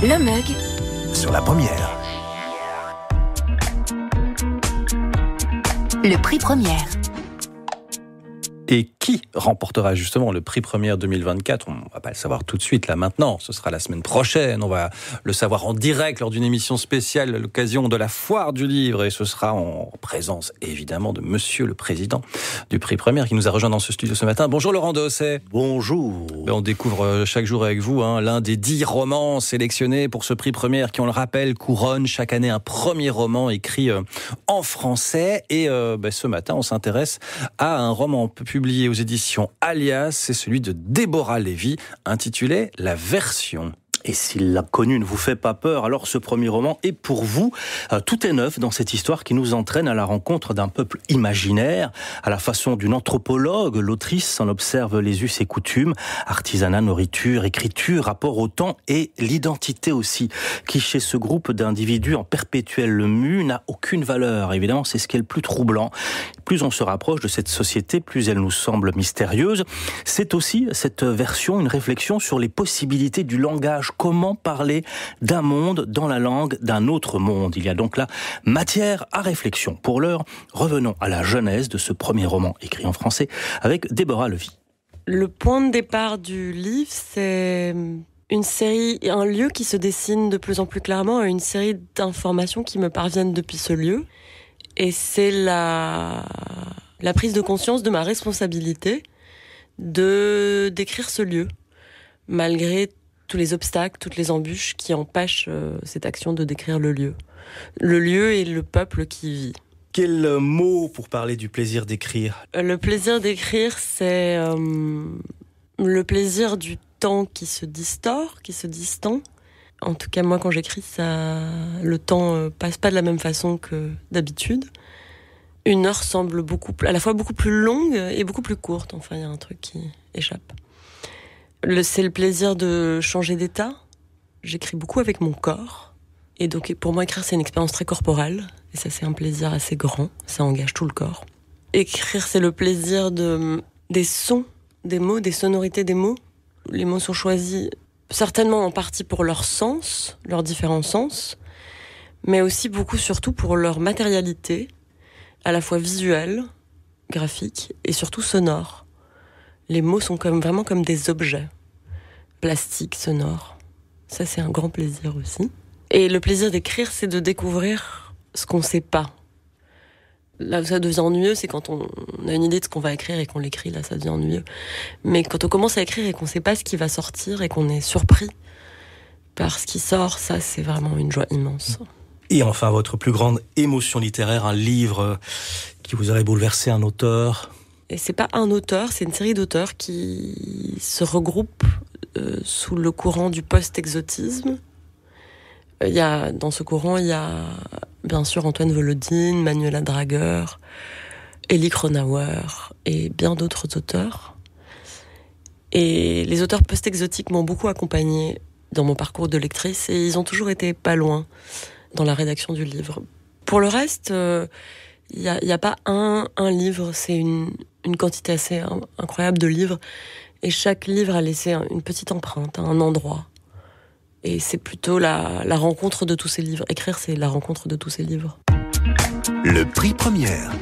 Le mug sur la première. Le prix première. Et qui remportera justement le prix première 2024. On va pas le savoir tout de suite, là maintenant. Ce sera la semaine prochaine. On va le savoir en direct lors d'une émission spéciale, à l'occasion de la foire du livre. Et ce sera en présence, évidemment, de monsieur le président du prix première qui nous a rejoint dans ce studio ce matin. Bonjour Laurent Dosset. Bonjour. Ben, on découvre euh, chaque jour avec vous hein, l'un des dix romans sélectionnés pour ce prix première qui, on le rappelle, couronne chaque année un premier roman écrit euh, en français. Et euh, ben, ce matin, on s'intéresse à un roman publié Édition éditions Alias, c'est celui de Déborah Lévy, intitulé La version. Et s'il l'a connu ne vous fait pas peur, alors ce premier roman est pour vous. Euh, tout est neuf dans cette histoire qui nous entraîne à la rencontre d'un peuple imaginaire, à la façon d'une anthropologue. L'autrice en observe les us et coutumes, artisanat, nourriture, écriture, rapport au temps et l'identité aussi, qui chez ce groupe d'individus en perpétuel mu n'a aucune valeur. Évidemment, c'est ce qui est le plus troublant. Plus on se rapproche de cette société, plus elle nous semble mystérieuse. C'est aussi cette version, une réflexion sur les possibilités du langage Comment parler d'un monde dans la langue d'un autre monde Il y a donc là matière à réflexion. Pour l'heure, revenons à la jeunesse de ce premier roman écrit en français avec Déborah Levy. Le point de départ du livre, c'est une série, un lieu qui se dessine de plus en plus clairement, une série d'informations qui me parviennent depuis ce lieu. Et c'est la, la prise de conscience de ma responsabilité de décrire ce lieu, malgré tous les obstacles, toutes les embûches qui empêchent euh, cette action de décrire le lieu. Le lieu et le peuple qui vit. Quel mot pour parler du plaisir d'écrire euh, Le plaisir d'écrire, c'est euh, le plaisir du temps qui se distord, qui se distend. En tout cas, moi, quand j'écris, ça, le temps passe pas de la même façon que d'habitude. Une heure semble beaucoup, à la fois beaucoup plus longue et beaucoup plus courte. Enfin, il y a un truc qui échappe. C'est le plaisir de changer d'état. J'écris beaucoup avec mon corps. Et donc, pour moi, écrire, c'est une expérience très corporelle. Et ça, c'est un plaisir assez grand. Ça engage tout le corps. Écrire, c'est le plaisir de, des sons, des mots, des sonorités des mots. Les mots sont choisis certainement en partie pour leur sens, leurs différents sens, mais aussi beaucoup surtout pour leur matérialité, à la fois visuelle, graphique et surtout sonore les mots sont comme, vraiment comme des objets plastiques, sonores. Ça, c'est un grand plaisir aussi. Et le plaisir d'écrire, c'est de découvrir ce qu'on ne sait pas. Là où ça devient ennuyeux, c'est quand on a une idée de ce qu'on va écrire et qu'on l'écrit, là, ça devient ennuyeux. Mais quand on commence à écrire et qu'on ne sait pas ce qui va sortir et qu'on est surpris par ce qui sort, ça, c'est vraiment une joie immense. Et enfin, votre plus grande émotion littéraire, un livre qui vous aurait bouleversé, un auteur, c'est pas un auteur, c'est une série d'auteurs qui se regroupent euh, sous le courant du post-exotisme. Il euh, y a, dans ce courant, il y a bien sûr Antoine Volodine, Manuela Drager, Elie Kronauer et bien d'autres auteurs. Et les auteurs post-exotiques m'ont beaucoup accompagnée dans mon parcours de lectrice et ils ont toujours été pas loin dans la rédaction du livre. Pour le reste, euh, il n'y a, a, pas un, livre, c'est une, quantité assez incroyable de livres. Et chaque livre a laissé une petite empreinte, un endroit. Et c'est plutôt la, la rencontre de tous ces livres. Écrire, c'est la rencontre de tous ces livres. Le prix première.